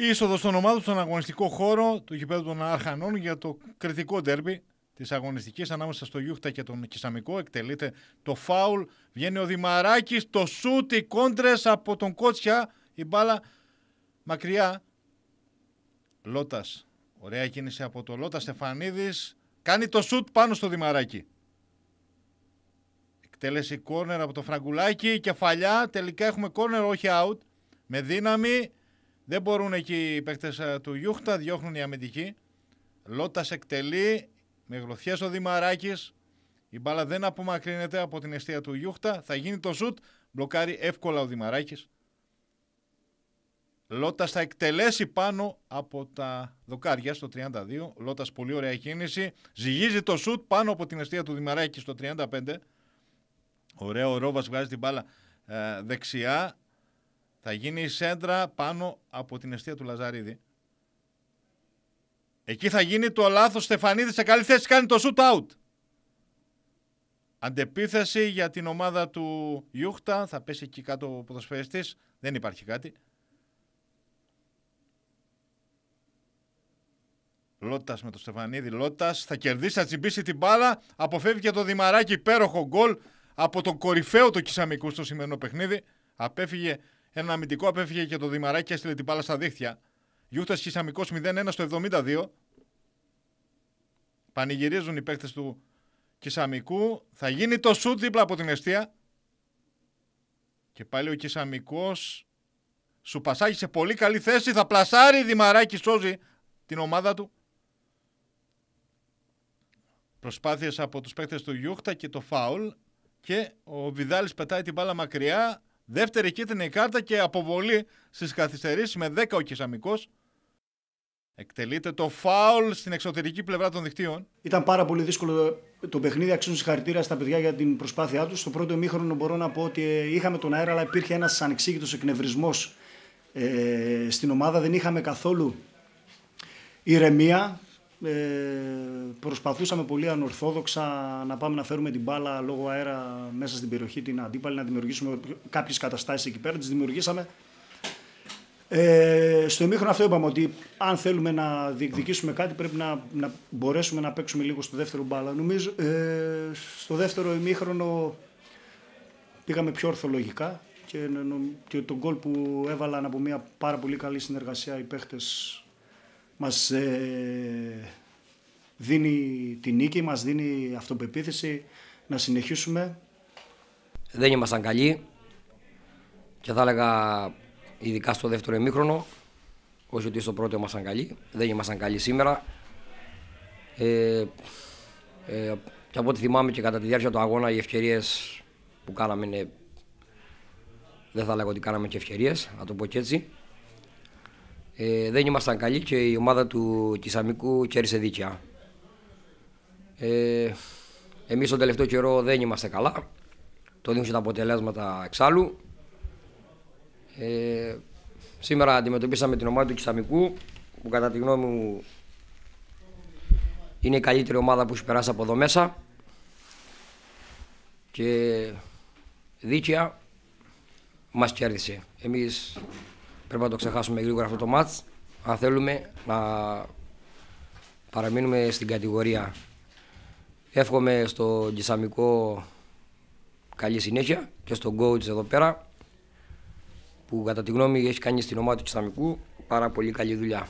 Η είσοδος των ομάδων στον αγωνιστικό χώρο του γηπέδου των Αρχανών για το κριτικό ντέρμπι της αγωνιστικής ανάμεσα στο Γιούχτα και τον Κισαμικό. Εκτελείται το φάουλ. Βγαίνει ο Δημαράκης, το σουτ, οι κόντρες από τον Κότσια. Η μπάλα μακριά. Λότας. Ωραία κίνηση από το Λότα Στεφανίδης. Κάνει το σουτ πάνω στο Δημαράκη. Εκτέλεση κόρνερ από το Φραγκουλάκι. Κεφαλιά. Τελικά έχουμε κόρνερ, όχι out. Με δύναμη δεν μπορούν εκεί οι παίκτες ε, του Γιούχτα, διώχνουν οι αμυντικοί. Λότας εκτελεί με γλωθιές ο Δημαράκης. Η μπάλα δεν απομακρύνεται από την αιστεία του Γιούχτα. Θα γίνει το σουτ. Μπλοκάρει εύκολα ο Δημαράκης. Λότας θα εκτελέσει πάνω από τα δοκάρια στο 32. Λότας πολύ ωραία κίνηση. Ζυγίζει το σουτ πάνω από την αιστεία του Δημαράκη στο 35. Ωραίο ο Ρόβας βγάζει την μπάλα ε, δεξιά. Θα γίνει η σέντρα πάνω από την αιστεία του Λαζαρίδη. Εκεί θα γίνει το λάθος Στεφανίδη σε καλή θέση κάνει το shoot out. Αντεπίθεση για την ομάδα του Ιούχτα. Θα πέσει εκεί κάτω ο ποδοσφαιριστής. Δεν υπάρχει κάτι. Λότας με τον Στεφανίδη. Λότας θα κερδίσει, θα τσιμπήσει την μπάλα. Αποφεύγει και το δημαράκι. Υπέροχο γκολ από τον κορυφαίο του Κισαμικού στο σημερινό παιχνίδι. Απέφυγε ένα αμυντικό απέφυγε και το Δημαράκι και έστειλε την μπάλα στα δίχτυα. Γιούχτα Χισαμικό 0-1 στο 72. Πανηγυρίζουν οι παίκτες του Κισαμικού. Θα γίνει το σουτ δίπλα από την αιστεία. Και πάλι ο Κισαμικό σου πασάγει σε πολύ καλή θέση. Θα πλασάρει Δημαράκι, σώζει την ομάδα του. Προσπάθειες από τους παίκτες του Γιούχτα και το φάουλ και ο Βιδάλης πετάει την μπάλα μακριά Δεύτερη κίτρινη κάρτα και αποβολή στις καθυστερήσεις με 10 ο Κεσαμικό. Εκτελείται το φάουλ στην εξωτερική πλευρά των δικτύων. Ήταν πάρα πολύ δύσκολο το παιχνίδι. Αξίζουν συγχαρητήρια στα παιδιά για την προσπάθειά τους. Στο πρώτο ημίχρονο μπορώ να πω ότι ε, είχαμε τον αέρα, αλλά υπήρχε ένας ανεξήγητος εκνευρισμός ε, στην ομάδα. Δεν είχαμε καθόλου ηρεμία. Ε, προσπαθούσαμε πολύ ανορθόδοξα να πάμε να φέρουμε την μπάλα λόγω αέρα μέσα στην περιοχή την αντίπαλη, να δημιουργήσουμε κάποιες καταστάσεις εκεί πέρα. Τις δημιουργήσαμε. Ε, στο εμίχρονο αυτό είπαμε ότι αν θέλουμε να διεκδικήσουμε κάτι πρέπει να, να μπορέσουμε να παίξουμε λίγο στο δεύτερο μπάλα. Νομίζω ε, στο δεύτερο ημίχρονο πήγαμε πιο ορθολογικά και, και τον γκολ που έβαλαν από μια πάρα πολύ καλή συνεργασία οι παίχτες μας ε, δίνει τη νίκη, μας δίνει αυτοπεποίθηση να συνεχίσουμε. Δεν ήμασταν καλοί και θα έλεγα ειδικά στο δεύτερο εμίχρονο, όχι ότι στο πρώτο ήμασταν καλοί, δεν ήμασταν καλοί σήμερα. Ε, ε και από ό,τι θυμάμαι και κατά τη διάρκεια του αγώνα οι ευκαιρίες που κάναμε είναι... Δεν θα λέγω ότι κάναμε και ευκαιρίες, να το πω και έτσι. Ε, δεν ήμασταν καλοί και η ομάδα του Κισαμικού κέρδισε δίκαια. Ε, εμείς τον τελευταίο καιρό δεν είμαστε καλά. Το δίνουν τα αποτελέσματα εξάλλου. Ε, σήμερα αντιμετωπίσαμε την ομάδα του Κισαμικού που κατά τη γνώμη μου είναι η καλύτερη ομάδα που έχει περάσει από εδώ μέσα και δίκαια μας κέρδισε. Εμείς Πρέπει να το ξεχάσουμε γρήγορα αυτό το μάτς, αν θέλουμε να παραμείνουμε στην κατηγορία. Εύχομαι στο Τζισαμικό καλή συνέχεια και στον coach εδώ πέρα που κατά τη γνώμη έχει κάνει στην ομάδα του Τζισαμικού πάρα πολύ καλή δουλειά.